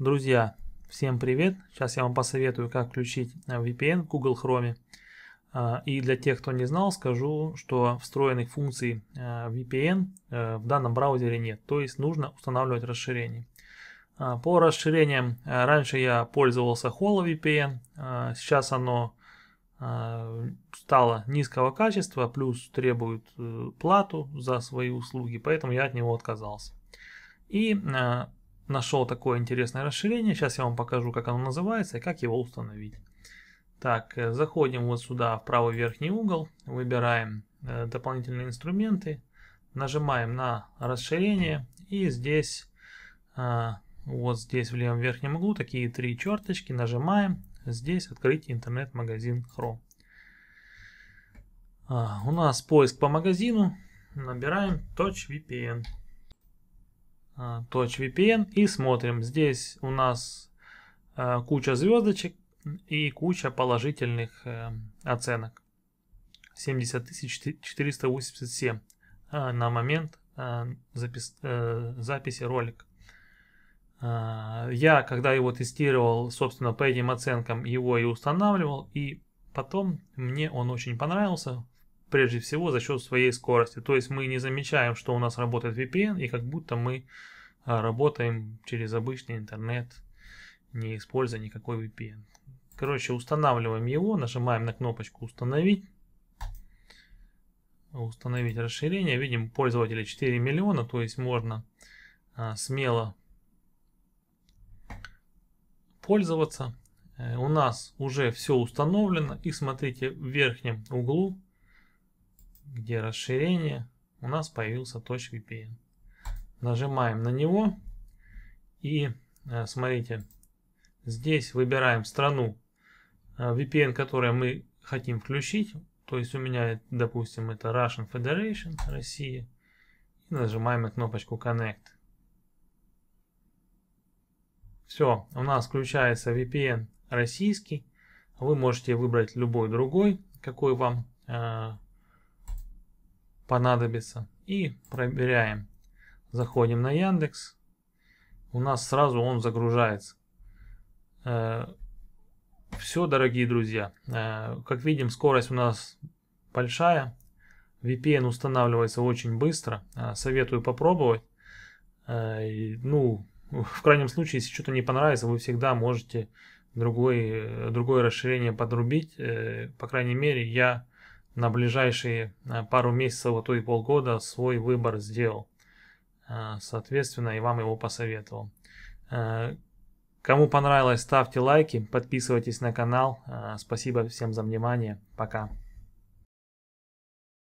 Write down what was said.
Друзья, всем привет! Сейчас я вам посоветую, как включить э, VPN в Google Chrome. А, и для тех, кто не знал, скажу, что встроенных функций э, VPN э, в данном браузере нет, то есть нужно устанавливать расширение. А, по расширениям, раньше я пользовался HoloVPN, а, сейчас оно стало низкого качества, плюс требует плату за свои услуги, поэтому я от него отказался. И нашел такое интересное расширение. Сейчас я вам покажу, как оно называется и как его установить. Так, э, заходим вот сюда в правый верхний угол, выбираем э, дополнительные инструменты, нажимаем на расширение и здесь, э, вот здесь в левом верхнем углу такие три черточки, нажимаем, здесь открыть интернет-магазин Chrome. А, у нас поиск по магазину, набираем .vpn. А, .vpn и смотрим. Здесь у нас э, куча звездочек и куча положительных э, оценок. 70 487 э, на момент запис, записи ролика. Я, когда его тестировал, собственно, по этим оценкам его и устанавливал, и потом мне он очень понравился прежде всего за счет своей скорости. То есть мы не замечаем, что у нас работает VPN, и как будто мы а, работаем через обычный интернет, не используя никакой VPN. Короче, устанавливаем его, нажимаем на кнопочку «Установить». Установить расширение. Видим пользователя 4 миллиона, то есть можно а, смело пользоваться. Э, у нас уже все установлено и смотрите в верхнем углу где расширение, у нас появился .vpn. Нажимаем на него и э, смотрите, здесь выбираем страну э, VPN, которую мы хотим включить. То есть у меня, допустим, это Russian Federation, Россия. И нажимаем на кнопочку Connect. Все, у нас включается VPN российский. Вы можете выбрать любой другой, какой вам э, понадобится. И проверяем. Заходим на Яндекс. У нас сразу он загружается. Э, Все, дорогие друзья. Э, как видим, скорость у нас большая. VPN устанавливается очень быстро. Э, советую попробовать. Ну, в крайнем случае, если что-то не понравится, вы всегда можете другой, другое расширение подрубить. По крайней мере, я на ближайшие э, пару месяцев, вот а и полгода свой выбор сделал. Э, соответственно, и вам его посоветовал. Э, кому понравилось, ставьте лайки, подписывайтесь на канал. Спасибо всем за внимание. Пока.